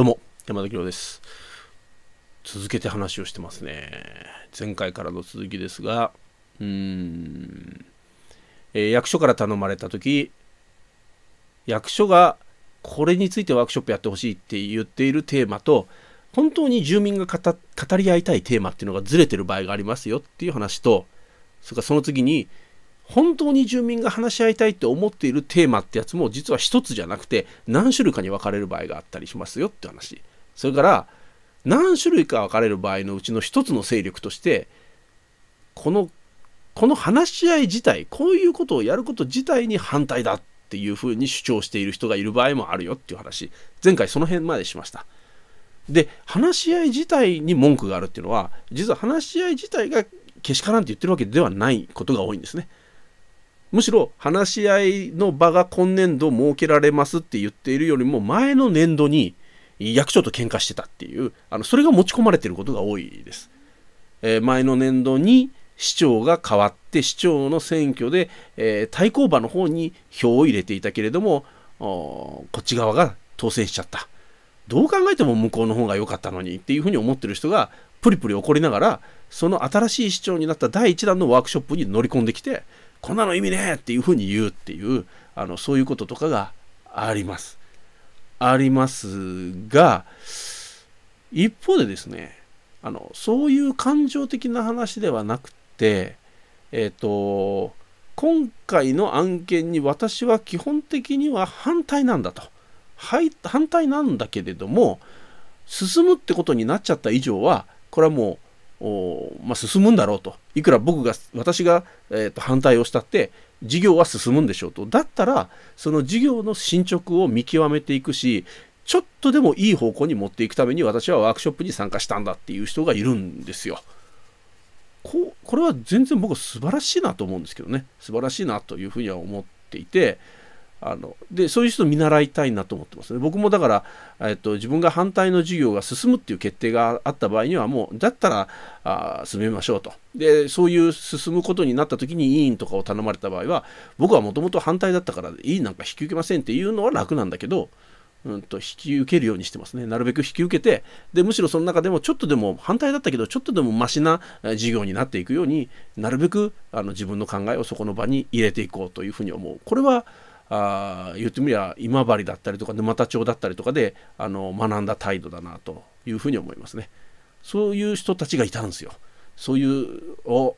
どうも、山田亮です。続けて話をしてますね。前回からの続きですが、うーん、えー、役所から頼まれた時、役所がこれについてワークショップやってほしいって言っているテーマと、本当に住民が語り合いたいテーマっていうのがずれてる場合がありますよっていう話と、それからその次に、本当に住民が話し合いたいって思っているテーマってやつも実は一つじゃなくて何種類かに分かれる場合があったりしますよって話それから何種類か分かれる場合のうちの一つの勢力としてこのこの話し合い自体こういうことをやること自体に反対だっていうふうに主張している人がいる場合もあるよっていう話前回その辺までしましたで話し合い自体に文句があるっていうのは実は話し合い自体がけしからんって言ってるわけではないことが多いんですねむしろ話し合いの場が今年度設けられますって言っているよりも前の年度に役所と喧嘩してたっていうあのそれが持ち込まれてることが多いです。えー、前の年度に市長が変わって市長の選挙で、えー、対抗馬の方に票を入れていたけれどもこっち側が当選しちゃった。どう考えても向こうの方が良かったのにっていうふうに思ってる人がプリプリ怒りながらその新しい市長になった第1弾のワークショップに乗り込んできてこんなの意味ねえっていうふうに言うっていうあのそういうこととかがあります。ありますが一方でですねあのそういう感情的な話ではなくてえっ、ー、と今回の案件に私は基本的には反対なんだと。反対なんだけれども進むってことになっちゃった以上はこれはもうまあ、進むんだろうといくら僕が私が、えー、と反対をしたって事業は進むんでしょうとだったらその事業の進捗を見極めていくしちょっとでもいい方向に持っていくために私はワークショップに参加したんだっていう人がいるんですよ。ここれは全然僕は素晴らしいなと思うんですけどね素晴らしいなというふうには思っていてあのでそういう人見習いたいなと思ってますね。僕もだから、えっと、自分が反対の授業が進むっていう決定があった場合にはもうだったらあ進めましょうとでそういう進むことになった時に委員とかを頼まれた場合は僕はもともと反対だったから委員なんか引き受けませんっていうのは楽なんだけど、うんと、引き受けるようにしてますねなるべく引き受けてでむしろその中でもちょっとでも反対だったけどちょっとでもましな授業になっていくようになるべくあの自分の考えをそこの場に入れていこうというふうに思う。これはあ言ってみりゃ今治だったりとか沼田町だったりとかであの学んだ態度だなというふうに思いますね。そういう人たちがいたんですよ。そういうを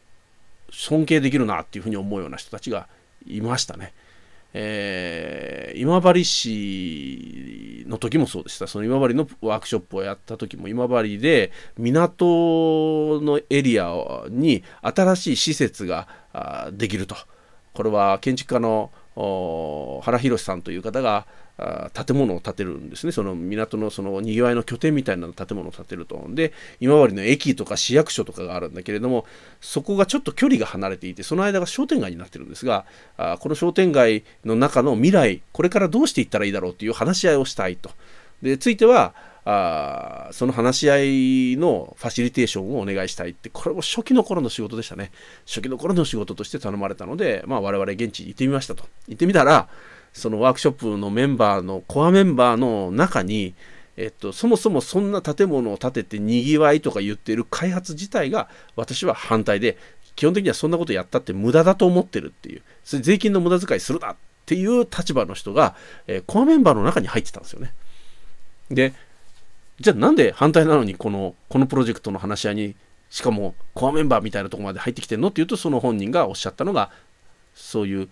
尊敬できるなっていうふうに思うような人たちがいましたね。えー、今治市の時もそうでした。その今治のワークショップをやった時も今治で港のエリアに新しい施設ができると。これは建築家の原宏さんという方が建物を建てるんですねその港のそのにぎわいの拠点みたいな建物を建てるとで今治の駅とか市役所とかがあるんだけれどもそこがちょっと距離が離れていてその間が商店街になってるんですがあこの商店街の中の未来これからどうしていったらいいだろうという話し合いをしたいと。でついてはあその話し合いのファシリテーションをお願いしたいって、これも初期の頃の仕事でしたね。初期の頃の仕事として頼まれたので、まあ我々現地に行ってみましたと。行ってみたら、そのワークショップのメンバーの、コアメンバーの中に、えっと、そもそもそんな建物を建ててにぎわいとか言っている開発自体が私は反対で、基本的にはそんなことやったって無駄だと思ってるっていう、それ税金の無駄遣いするなっていう立場の人が、えー、コアメンバーの中に入ってたんですよね。でじゃあなんで反対なのにこのこのプロジェクトの話し合いにしかもコアメンバーみたいなとこまで入ってきてんのっていうとその本人がおっしゃったのがそういう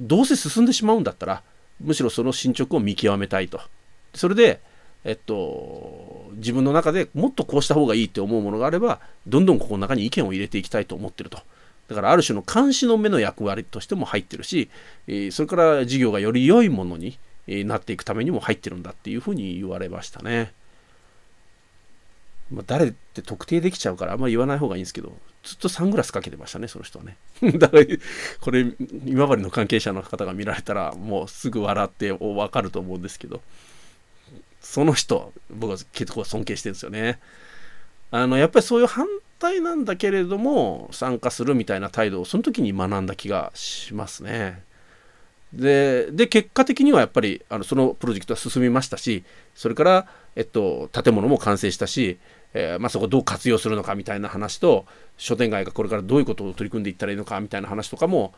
どうせ進んでしまうんだったらむしろその進捗を見極めたいとそれでえっと自分の中でもっとこうした方がいいって思うものがあればどんどんここの中に意見を入れていきたいと思ってるとだからある種の監視の目の役割としても入ってるしそれから事業がより良いものになっていくためにも入ってるんだっていうふうに言われましたね。まあ、誰って特定できちゃうからあんま言わない方がいいんですけど、ずっとサングラスかけてましたね、その人はね。だから、これ、今治の関係者の方が見られたら、もうすぐ笑ってわかると思うんですけど、その人、僕は結構尊敬してるんですよね。あの、やっぱりそういう反対なんだけれども、参加するみたいな態度を、その時に学んだ気がしますね。でで結果的にはやっぱりあのそのプロジェクトは進みましたしそれから、えっと、建物も完成したし、えー、まあ、そこをどう活用するのかみたいな話と商店街がこれからどういうことを取り組んでいったらいいのかみたいな話とかも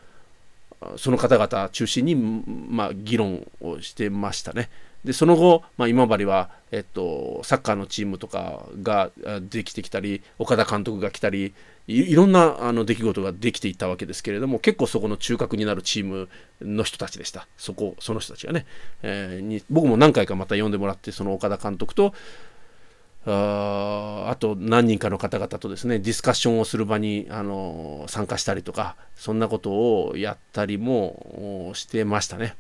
その方々中心に、まあ、議論をしてましたね。でその後、まあ、今治は、えっと、サッカーのチームとかができてきたり岡田監督が来たりいろんなあの出来事ができていったわけですけれども結構そこの中核になるチームの人たちでしたそこその人たちがね、えー、に僕も何回かまた呼んでもらってその岡田監督とああと何人かの方々とですねディスカッションをする場にあの参加したりとかそんなことをやったりもしてましたね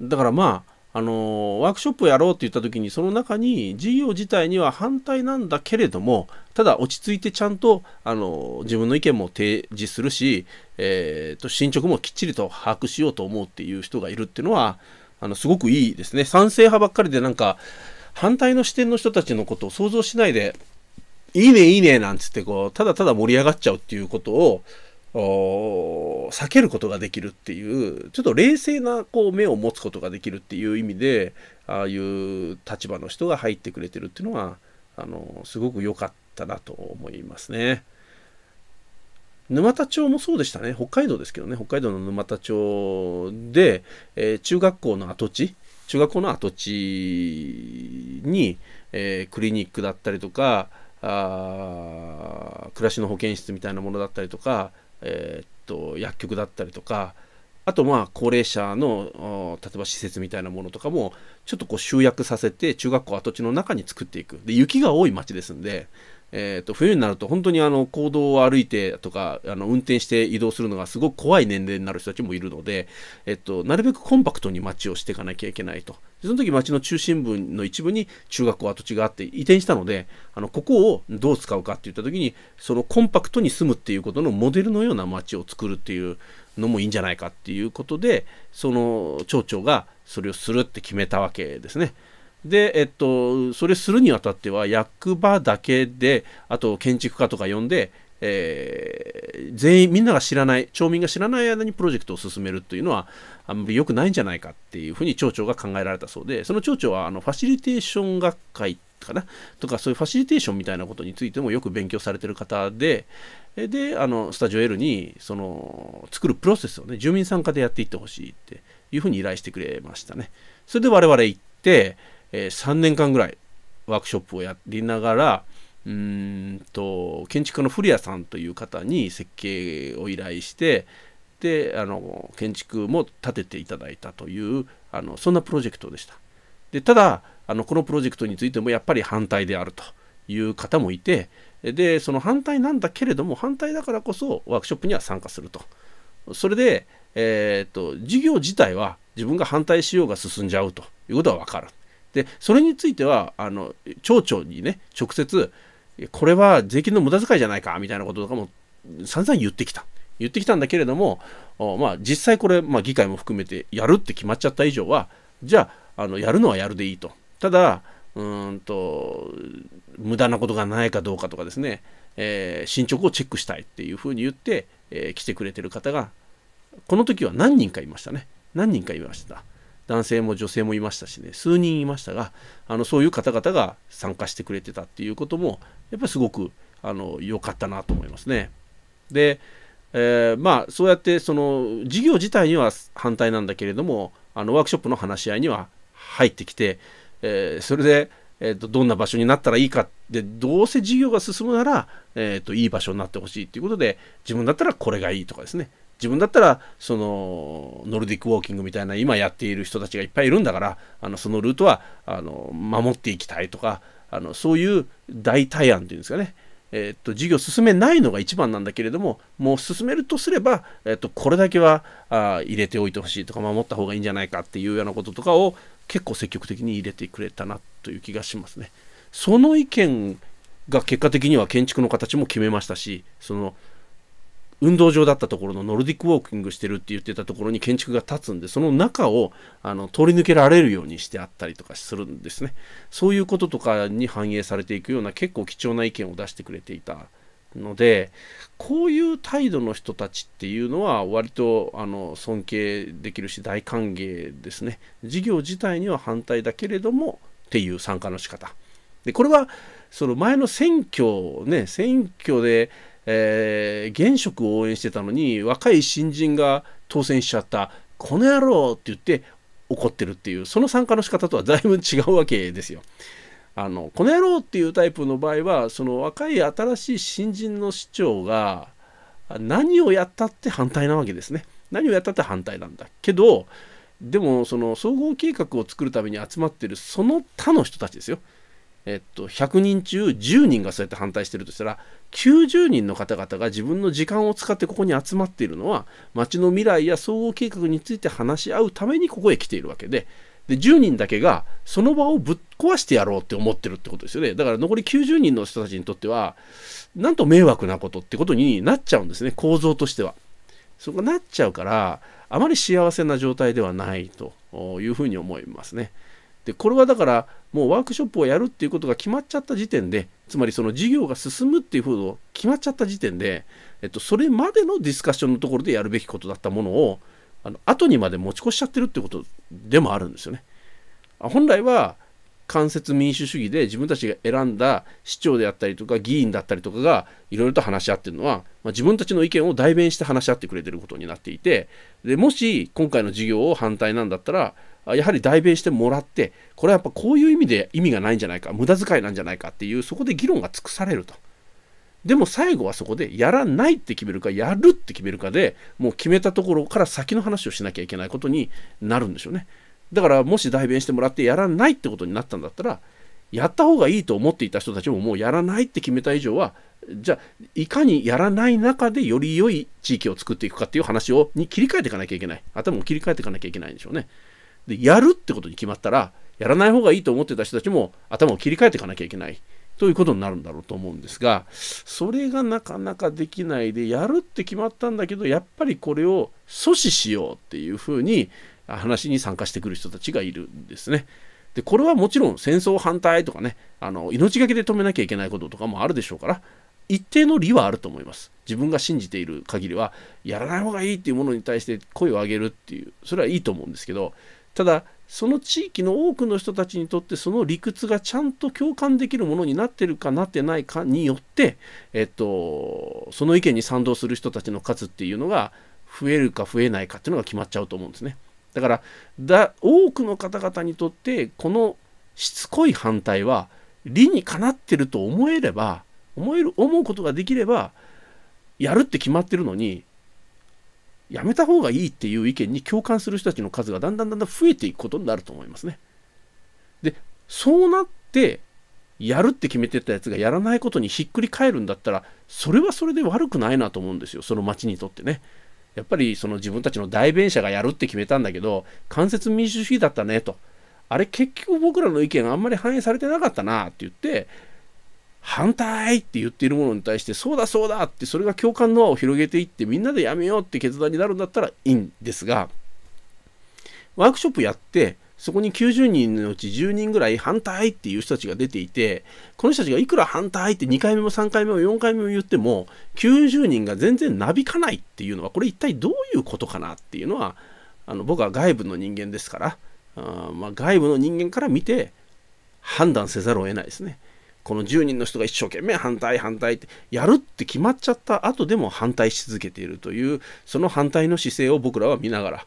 だからまああのワークショップをやろうって言った時にその中に事業自体には反対なんだけれどもただ落ち着いてちゃんとあの自分の意見も提示するし、えーと進捗もきっちりと把握しようと思うっていう人がいるっていうのはあのすごくいいですね賛成派ばっかりでなんか反対の視点の人たちのことを想像しないでいいねいいねなんつってこうただただ盛り上がっちゃうっていうことを避けることができるっていうちょっと冷静なこう目を持つことができるっていう意味でああいう立場の人が入ってくれてるっていうのはあのすごく良かったなと思いますね。沼田町もそうでしたね北海道ですけどね北海道の沼田町で、えー、中学校の跡地中学校の跡地に、えー、クリニックだったりとかあ暮らしの保健室みたいなものだったりとかえー、っと薬局だったりとかあとまあ高齢者の例えば施設みたいなものとかもちょっとこう集約させて中学校跡地の中に作っていくで雪が多い町ですんで、えー、と冬になると本当にあの行動を歩いてとかあの運転して移動するのがすごく怖い年齢になる人たちもいるので、えっとなるべくコンパクトに町をしていかなきゃいけないと。その時町の中心部の一部に中学校跡地があって移転したのであのここをどう使うかっていった時にそのコンパクトに住むっていうことのモデルのような町を作るっていうのもいいんじゃないかっていうことでその町長がそれをするって決めたわけですね。で、えっと、それするにあたっては役場だけであと建築家とか呼んで、えー全員みんなが知らない町民が知らない間にプロジェクトを進めるというのはあんまり良くないんじゃないかっていうふうに町長が考えられたそうでその町長はあのファシリテーション学会かなとかそういうファシリテーションみたいなことについてもよく勉強されてる方でであのスタジオ L にその作るプロセスをね住民参加でやっていってほしいっていうふうに依頼してくれましたねそれで我々行って、えー、3年間ぐらいワークショップをやりながらうんと建築家の古谷さんという方に設計を依頼してであの建築も建てていただいたというあのそんなプロジェクトでした。でただあのこのプロジェクトについてもやっぱり反対であるという方もいてでその反対なんだけれども反対だからこそワークショップには参加すると。それで、えーと、と授業自体は自分が反対しようが進んじゃうということは分かる。でそれについてはあの町長にね直接これは税金の無駄遣いじゃないかみたいなこととかも散々言ってきた。言ってきたんだけれども、まあ、実際これ、まあ、議会も含めてやるって決まっちゃった以上は、じゃあ、あのやるのはやるでいいと。ただ、うんと無駄なことがないかどうかとかですね、えー、進捗をチェックしたいっていうふうに言って、えー、来てくれてる方が、この時は何人かいましたね。何人かいました。男性も女性もいましたしね数人いましたがあのそういう方々が参加してくれてたっていうこともやっぱりすごく良かったなと思いますね。で、えー、まあそうやってその事業自体には反対なんだけれどもあのワークショップの話し合いには入ってきて、えー、それで、えーと、どんな場所になったらいいかでどうせ事業が進むなら、えーと、いい場所になってほしいっていうことで自分だったらこれがいいとかですね自分だったらそのノルディックウォーキングみたいな今やっている人たちがいっぱいいるんだからあのそのルートはあの守っていきたいとかあのそういう代替案っていうんですかねえっと事業進めないのが一番なんだけれどももう進めるとすれば、えっとこれだけはあ入れておいてほしいとか守った方がいいんじゃないかっていうようなこととかを結構積極的に入れてくれたなという気がしますね。その意見が結果的には建築の形も決めましたしその運動場だったところのノルディックウォーキングしてるって言ってたところに建築が立つんでその中をあの通り抜けられるようにしてあったりとかするんですねそういうこととかに反映されていくような結構貴重な意見を出してくれていたのでこういう態度の人たちっていうのは割とあの尊敬できるし大歓迎ですね事業自体には反対だけれどもっていう参加の仕方でこれはその前の選挙ね選挙でえー、現職を応援してたのに若い新人が当選しちゃったこの野郎って言って怒ってるっていうその参加の仕方とはだいぶ違うわけですよ。あのこの野郎っていうタイプの場合はその若い新しい新人の市長が何をやったって反対なわけですね。何をやったって反対なんだけどでもその総合計画を作るために集まってるその他の人たちですよ。えっと、100人中10人がそうやって反対してるとしたら90人の方々が自分の時間を使ってここに集まっているのは町の未来や総合計画について話し合うためにここへ来ているわけでで10人だけがその場をぶっ壊してやろうって思ってるってことですよねだから残り90人の人たちにとってはなんと迷惑なことってことになっちゃうんですね構造としては。そこなっちゃうからあまり幸せな状態ではないというふうに思いますね。でこれはだからもうワークショップをやるっていうことが決まっちゃった時点でつまりその事業が進むっていうことを決まっちゃった時点で、えっと、それまでのディスカッションのところでやるべきことだったものをあの後にまで持ち越しちゃってるってことでもあるんですよね。本来は間接民主主義で自分たちが選んだ市長であったりとか議員だったりとかがいろいろと話し合ってるのは、まあ、自分たちの意見を代弁して話し合ってくれてることになっていてでもし今回の事業を反対なんだったらやはり代弁してもらってこれはやっぱこういう意味で意味がないんじゃないか無駄遣いなんじゃないかっていうそこで議論が尽くされるとでも最後はそこでやらないって決めるかやるって決めるかでもう決めたところから先の話をしなきゃいけないことになるんでしょうねだからもし代弁してもらってやらないってことになったんだったらやった方がいいと思っていた人たちももうやらないって決めた以上はじゃあいかにやらない中でより良い地域を作っていくかっていう話をに切り替えていかなきゃいけない頭を切り替えていかなきゃいけないんでしょうね。でやるってことに決まったらやらない方がいいと思ってた人たちも頭を切り替えていかなきゃいけないということになるんだろうと思うんですがそれがなかなかできないでやるって決まったんだけどやっぱりこれを阻止しようっていうふうに話に参加してくる人たちがいるんですね。でこれはもちろん戦争反対とかねあの命がけで止めなきゃいけないこととかもあるでしょうから一定の理はあると思います自分が信じている限りはやらない方がいいっていうものに対して声を上げるっていうそれはいいと思うんですけどただその地域の多くの人たちにとってその理屈がちゃんと共感できるものになってるかなってないかによって、えっと、その意見に賛同する人たちの数っていうのが増えるか増えないかっていうのが決まっちゃうと思うんですね。だからだ多くの方々にとってこのしつこい反対は理にかなってると思えれば思える思うことができればやるって決まってるのにやめた方がいいっていう意見に共感する人たちの数がだんだんだんだん増えていくことになると思いますね。で、そうなって、やるって決めてたやつがやらないことにひっくり返るんだったら、それはそれで悪くないなと思うんですよ、その町にとってね。やっぱりその自分たちの代弁者がやるって決めたんだけど、間接民主主義だったねと。あれ結局僕らの意見あんまり反映されてなかったなって言って、反対って言っているものに対してそうだそうだってそれが共感の輪を広げていってみんなでやめようって決断になるんだったらいいんですがワークショップやってそこに90人のうち10人ぐらい反対っていう人たちが出ていてこの人たちがいくら反対って2回目も3回目も4回目も言っても90人が全然なびかないっていうのはこれ一体どういうことかなっていうのはあの僕は外部の人間ですからあまあ、外部の人間から見て判断せざるを得ないですね。この10人の人が一生懸命反対反対ってやるって決まっちゃった後でも反対し続けているというその反対の姿勢を僕らは見ながら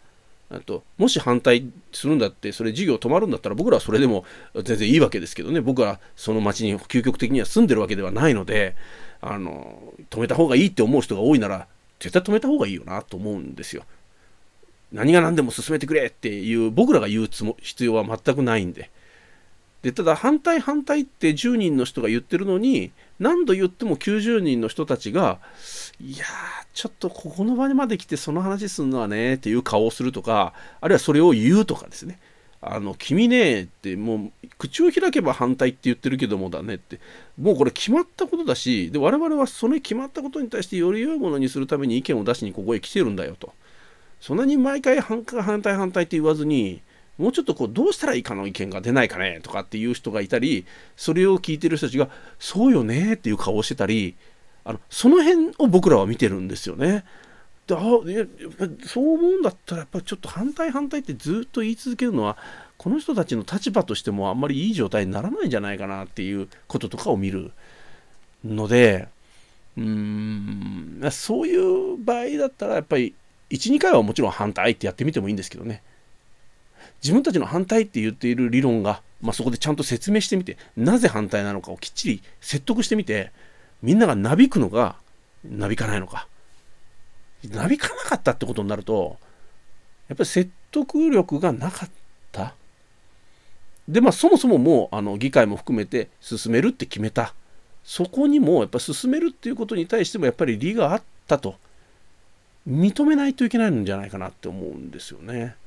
あともし反対するんだってそれ事業止まるんだったら僕らはそれでも全然いいわけですけどね僕はその町に究極的には住んでるわけではないのであの止めた方がいいって思う人が多いなら絶対止めた方がいいよなと思うんですよ。何が何でも進めてくれっていう僕らが言う必要は全くないんで。でただ反対反対って10人の人が言ってるのに何度言っても90人の人たちがいやーちょっとここの場にまで来てその話すんのはねっていう顔をするとかあるいはそれを言うとかですねあの君ねってもう口を開けば反対って言ってるけどもだねってもうこれ決まったことだしで我々はその決まったことに対してより良いものにするために意見を出しにここへ来てるんだよとそんなに毎回反対反対反対って言わずにもうちょっとこうどうしたらいいかの意見が出ないかねとかっていう人がいたりそれを聞いてる人たちがそうよねっていう顔をしてたりあのその辺を僕らは見てるんですよね。であそう思うんだったらやっぱりちょっと反対反対ってずっと言い続けるのはこの人たちの立場としてもあんまりいい状態にならないんじゃないかなっていうこととかを見るのでうーんそういう場合だったらやっぱり12回はもちろん反対ってやってみてもいいんですけどね。自分たちの反対って言っている理論が、まあ、そこでちゃんと説明してみてなぜ反対なのかをきっちり説得してみてみんながなびくのかなびかないのかなびかなかったってことになるとやっぱり説得力がなかったでまあそもそももうあの議会も含めて進めるって決めたそこにもやっぱ進めるっていうことに対してもやっぱり理があったと認めないといけないんじゃないかなって思うんですよね。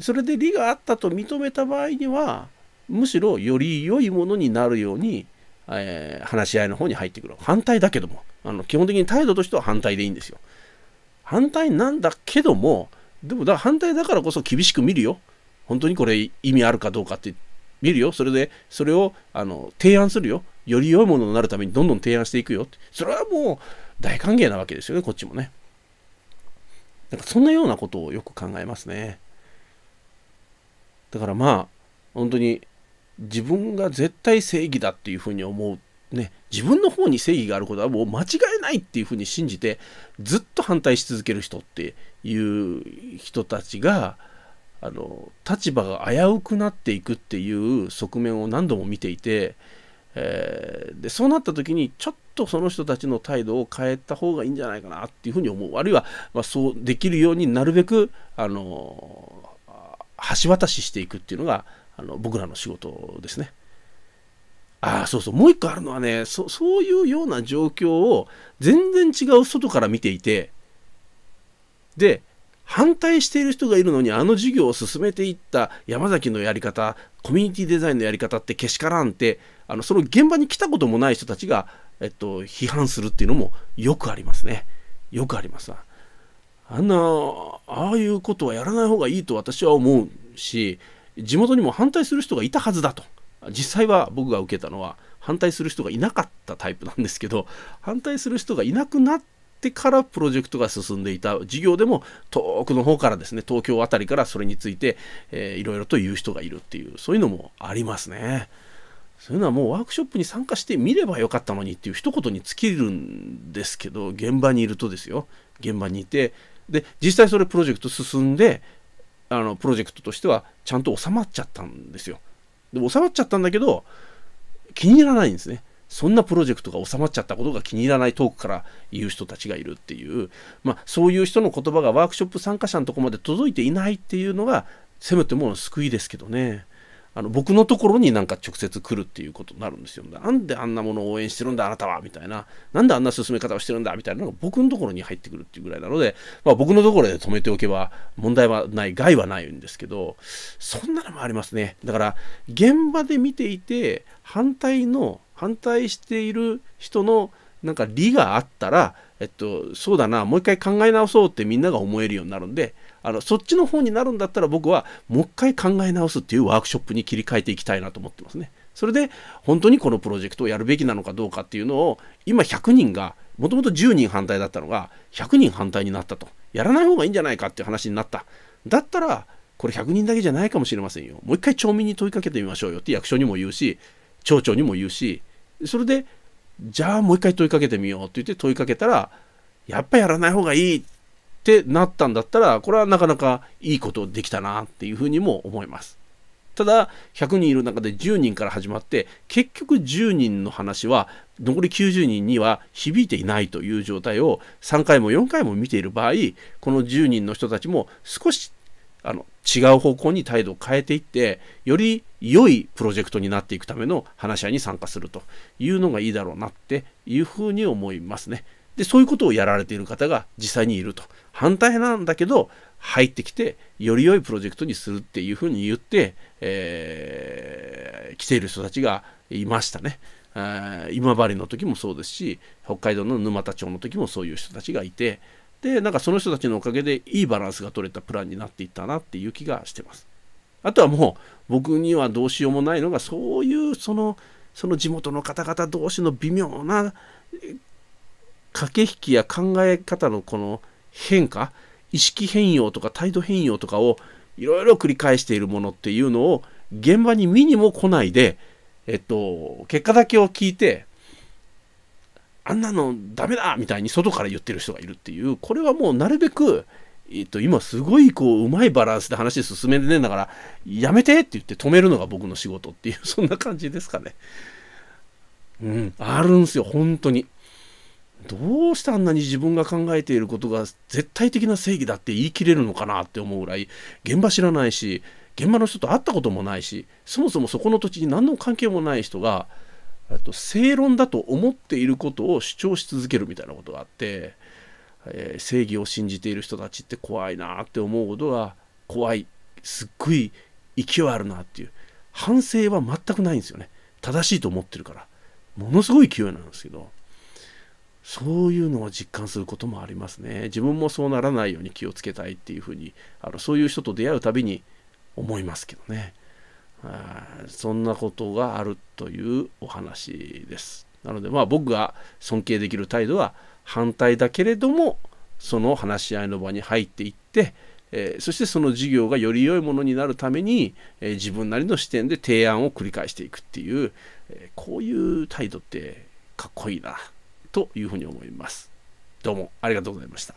それで利があったと認めた場合にはむしろより良いものになるように、えー、話し合いの方に入ってくる反対だけどもあの基本的に態度としては反対でいいんですよ反対なんだけどもでもだ反対だからこそ厳しく見るよ本当にこれ意味あるかどうかって見るよそれでそれをあの提案するよより良いものになるためにどんどん提案していくよそれはもう大歓迎なわけですよねこっちもねなんかそんなようなことをよく考えますね。だからまあ本当に自分が絶対正義だっていうふうに思うね自分の方に正義があることはもう間違いないっていうふうに信じてずっと反対し続ける人っていう人たちがあの立場が危うくなっていくっていう側面を何度も見ていて、えー、でそうなった時にちょっとその人たちの態度を変えた方がいいんじゃないかなっていうふうに思うあるいは、まあ、そうできるようになるべくあの橋渡ししていくっていうのがあの僕らの仕事ですね。ああそうそうもう一個あるのはねそそういうような状況を全然違う外から見ていてで反対している人がいるのにあの授業を進めていった山崎のやり方コミュニティデザインのやり方ってけしからんってあのその現場に来たこともない人たちが、えっと、批判するっていうのもよくありますね。よくありますわ。あんなああいうことはやらない方がいいと私は思うし地元にも反対する人がいたはずだと実際は僕が受けたのは反対する人がいなかったタイプなんですけど反対する人がいなくなってからプロジェクトが進んでいた事業でも遠くの方からですね東京辺りからそれについて、えー、いろいろと言う人がいるっていうそういうのもありますね。そういうのはもうワークショップに参加してみればよかったのにっていう一言に尽きるんですけど現場にいるとですよ現場にいてで実際それプロジェクト進んであのプロジェクトとしてはちゃんと収まっちゃったんですよ。で収まっちゃったんだけど気に入らないんですね。そんなプロジェクトが収まっちゃったことが気に入らない遠くから言う人たちがいるっていう、まあ、そういう人の言葉がワークショップ参加者のとこまで届いていないっていうのがせめてもの救いですけどね。あの僕のところになんか直接来るっていうことになるんですよ。なんであんなものを応援してるんだあなたはみたいな。なんであんな進め方をしてるんだみたいなのが僕のところに入ってくるっていうぐらいなので、まあ、僕のところで止めておけば問題はない、害はないんですけど、そんなのもありますね。だから現場で見ていて反対の、反対している人のなんか理があったら、えっと、そうだな、もう一回考え直そうってみんなが思えるようになるんで、あのそっちの方になるんだったら僕はもう一回考え直すっていうワークショップに切り替えていきたいなと思ってますね。それで本当にこのプロジェクトをやるべきなのかどうかっていうのを今100人がもともと10人反対だったのが100人反対になったとやらない方がいいんじゃないかっていう話になっただったらこれ100人だけじゃないかもしれませんよもう一回町民に問いかけてみましょうよって役所にも言うし町長にも言うしそれでじゃあもう一回問いかけてみようって言って問いかけたらやっぱやらない方がいいっってなったんだったらこれはなかなかいいことできたなっていうふうにも思います。ただ100人いる中で10人から始まって結局10人の話は残り90人には響いていないという状態を3回も4回も見ている場合この10人の人たちも少しあの違う方向に態度を変えていってより良いプロジェクトになっていくための話し合いに参加するというのがいいだろうなっていうふうに思いますね。でそういうことをやられている方が実際にいると反対なんだけど入ってきてより良いプロジェクトにするっていうふうに言って、えー、来ている人たちがいましたね。今治の時もそうですし北海道の沼田町の時もそういう人たちがいてでなんかその人たちのおかげでいいバランスが取れたプランになっていったなっていう気がしてます。あとはもう僕にはどうしようもないのがそういうそのその地元の方々同士の微妙な駆け引きや考え方のこの変化意識変容とか態度変容とかをいろいろ繰り返しているものっていうのを現場に見にも来ないで、えっと、結果だけを聞いてあんなのダメだみたいに外から言ってる人がいるっていうこれはもうなるべく、えっと、今すごいこううまいバランスで話進めるねだからやめてって言って止めるのが僕の仕事っていうそんな感じですかね。うん、あるんすよ本当に。どうしてあんなに自分が考えていることが絶対的な正義だって言い切れるのかなって思うぐらい現場知らないし現場の人と会ったこともないしそもそもそこの土地に何の関係もない人がと正論だと思っていることを主張し続けるみたいなことがあって、えー、正義を信じている人たちって怖いなって思うことが怖いすっごい勢いあるなっていう反省は全くないんですよね正しいと思ってるからものすごい勢いなんですけど。そういうのを実感することもありますね自分もそうならないように気をつけたいっていうふうにあのそういう人と出会うたびに思いますけどねそんなことがあるというお話ですなのでまあ僕が尊敬できる態度は反対だけれどもその話し合いの場に入っていって、えー、そしてその事業がより良いものになるために、えー、自分なりの視点で提案を繰り返していくっていう、えー、こういう態度ってかっこいいなというふうに思います。どうもありがとうございました。